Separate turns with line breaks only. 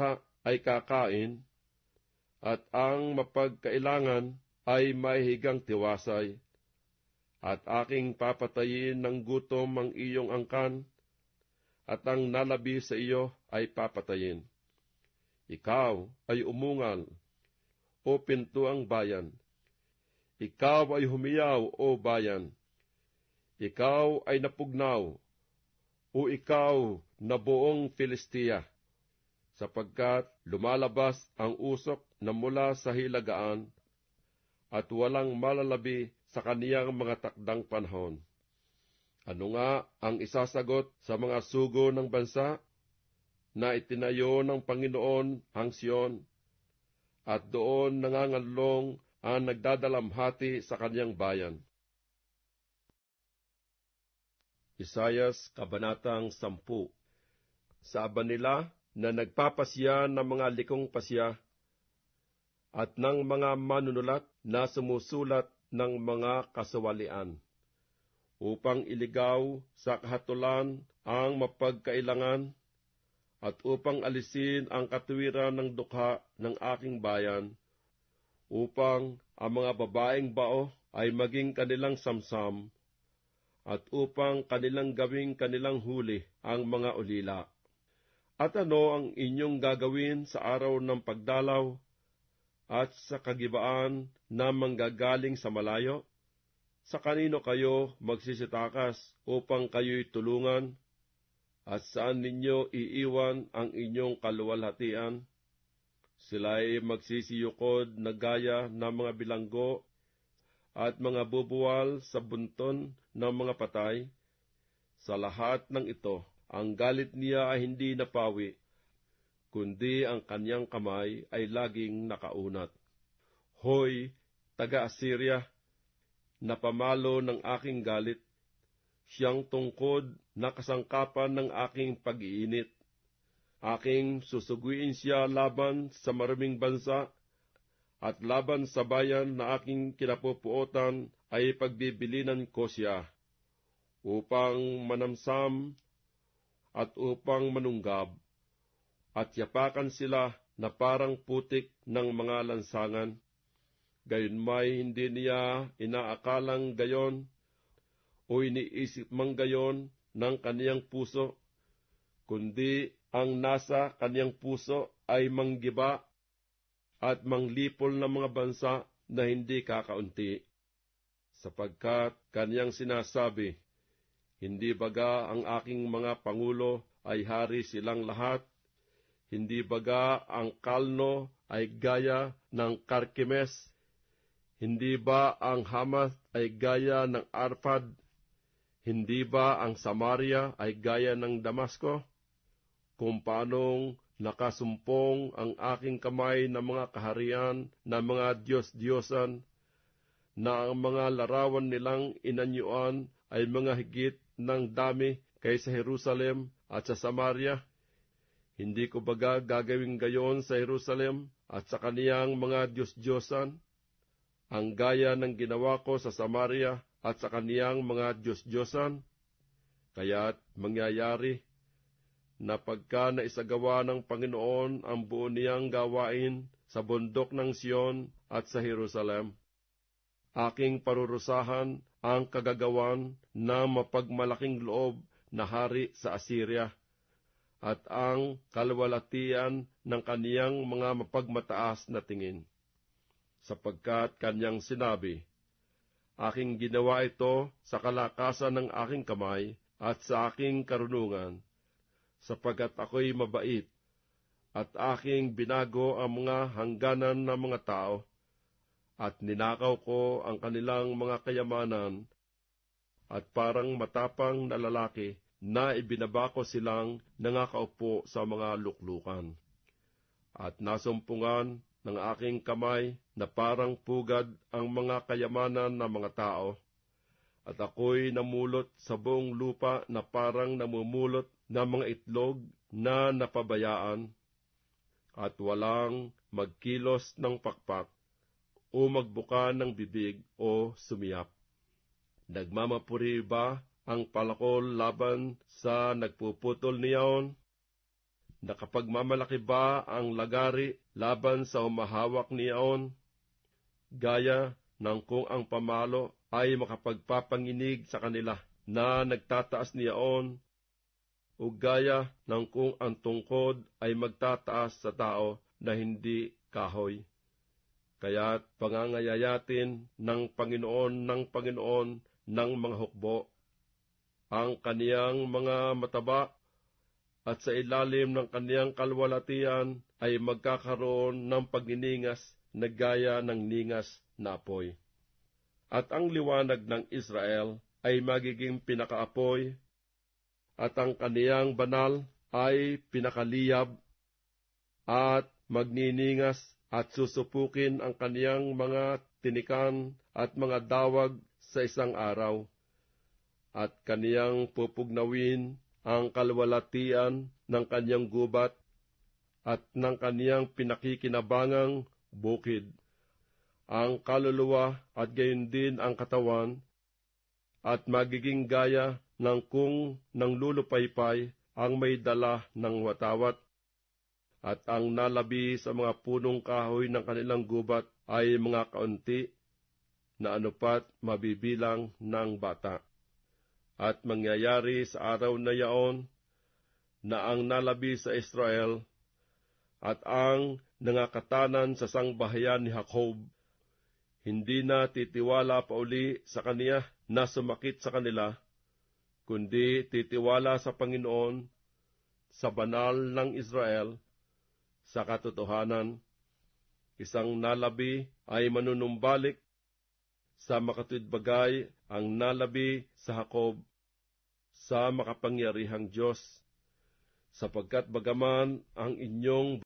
mapagmamukha ay kakain, at ang mapagkailangan ay mahigang tiwasay, at aking papatayin ng gutom ang iyong angkan, at ang nalabi sa iyo ay papatayin. Ikaw ay umungal, o pinto ang bayan. Ikaw ay humiyaw, o bayan. Ikaw ay napugnaw, o ikaw na buong Filistia sapagkat lumalabas ang usok na mula sa hilagaan at walang malalabi sa kaniyang mga takdang panahon. Ano nga ang isasagot sa mga sugo ng bansa na itinayo ng Panginoon ang Sion at doon nangangalong ang nagdadalamhati sa kanyang bayan. Isayas Kabanatang Sampu Sa aba nila, na nagpapasya ng mga likong pasya at ng mga manunulat na sumusulat ng mga kasawalian upang iligaw sa kahatulan ang mapagkailangan at upang alisin ang katuwiran ng dukha ng aking bayan upang ang mga babaeng bao ay maging kanilang samsam at upang kanilang gawing kanilang huli ang mga ulila. At ano ang inyong gagawin sa araw ng pagdalaw at sa kagibaan na manggagaling sa malayo? Sa kanino kayo magsisitakas upang kayo'y tulungan? At saan ninyo iiwan ang inyong kaluwalhatian? Sila'y magsisiyukod na gaya ng mga bilanggo at mga bubuwal sa bunton ng mga patay. Sa lahat ng ito, ang galit niya ay hindi napawi, kundi ang kanyang kamay ay laging nakaunat. Hoy, taga-Assyria, napamalo ng aking galit, siyang tungkod na kasangkapan ng aking pag-iinit. Aking susuguin siya laban sa maraming bansa, at laban sa bayan na aking kinapupuotan ay pagbibilinan ko siya, upang manamsam at upang manunggab, at yapakan sila na parang putik ng mga lansangan. Gayon may hindi niya inaakalang gayon o iniisip mang gayon ng kaniyang puso, kundi ang nasa kaniyang puso ay manggiba at manglipol ng mga bansa na hindi kakaunti, sapagkat kaniyang sinasabi, hindi baga ang aking mga pangulo ay hari silang lahat? Hindi baga ang Kalno ay gaya ng Karkimes? Hindi ba ang Hamath ay gaya ng Arpad? Hindi ba ang Samaria ay gaya ng Damasco? Kung paanong nakasumpong ang aking kamay ng mga kaharian na mga Diyos-Diyosan, na ang mga larawan nilang inanyuan ay mga higit ng dami kaysa Jerusalem at sa Samaria? Hindi ko baga gagawin gayon sa Jerusalem at sa kaniyang mga Diyos-Diyosan? Ang gaya ng ginawa ko sa Samaria at sa kaniyang mga Diyos-Diyosan? Kaya't mangyayari na pagka naisagawa ng Panginoon ang buo niyang gawain sa bundok ng Siyon at sa Jerusalem. Aking parurusahan ang kagagawan na mapagmalaking loob na hari sa Assyria at ang kalwalatian ng kaniyang mga mapagmataas na tingin. Sapagkat kaniyang sinabi, Aking ginawa ito sa kalakasan ng aking kamay at sa aking karunungan, sapagkat ako'y mabait, at aking binago ang mga hangganan ng mga tao, at ninakaw ko ang kanilang mga kayamanan at parang matapang na lalaki na ibinaba ko silang nangakaupo sa mga luklukan. At nasumpungan ng aking kamay na parang pugad ang mga kayamanan ng mga tao. At ako'y namulot sa buong lupa na parang namumulot ng mga itlog na napabayaan. At walang magkilos ng pakpak o magbuka ng bibig o sumiyap. Nagmamapuri ba ang palakol laban sa nagpuputol niyaon? Nakapagmamalaki ba ang lagari laban sa umahawak niyaon? Gaya ng kung ang pamalo ay makapagpapanginig sa kanila na nagtataas niyaon o gaya ng kung ang tungkod ay magtataas sa tao na hindi kahoy. Kaya't pangangayayatin ng Panginoon ng Panginoon ng mga hukbo ang kaniyang mga mataba at sa ilalim ng kaniyang kalwalatian ay magkakaroon ng pagniningas na gaya ng ningas na apoy. At ang liwanag ng Israel ay magiging pinakaapoy at ang kaniyang banal ay pinakaliyab at magniningas at susupukin ang kaniyang mga tinikan at mga dawag sa isang araw, at kaniyang pupugnawin ang kalwalatian ng kaniyang gubat at ng kaniyang pinakikinabangang bukid, ang kaluluwa at gayon din ang katawan, at magiging gaya ng kung nang lulupaypay ang may dala ng watawat at ang nalabi sa mga punong kahoy ng kanilang gubat ay mga kaunti na anupat mabibilang ng bata. At mangyayari sa araw na yaon na ang nalabi sa Israel at ang nangakatanan sa sangbahayan ni Jacob, hindi na titiwala pa uli sa kaniya na sumakit sa kanila, kundi titiwala sa Panginoon, sa banal ng Israel, sa katotohanan. Isang nalabi ay manunumbalik sa makatidbagay ang nalabi sa Hakob sa makapangyarihang Diyos, sapagkat bagaman ang inyong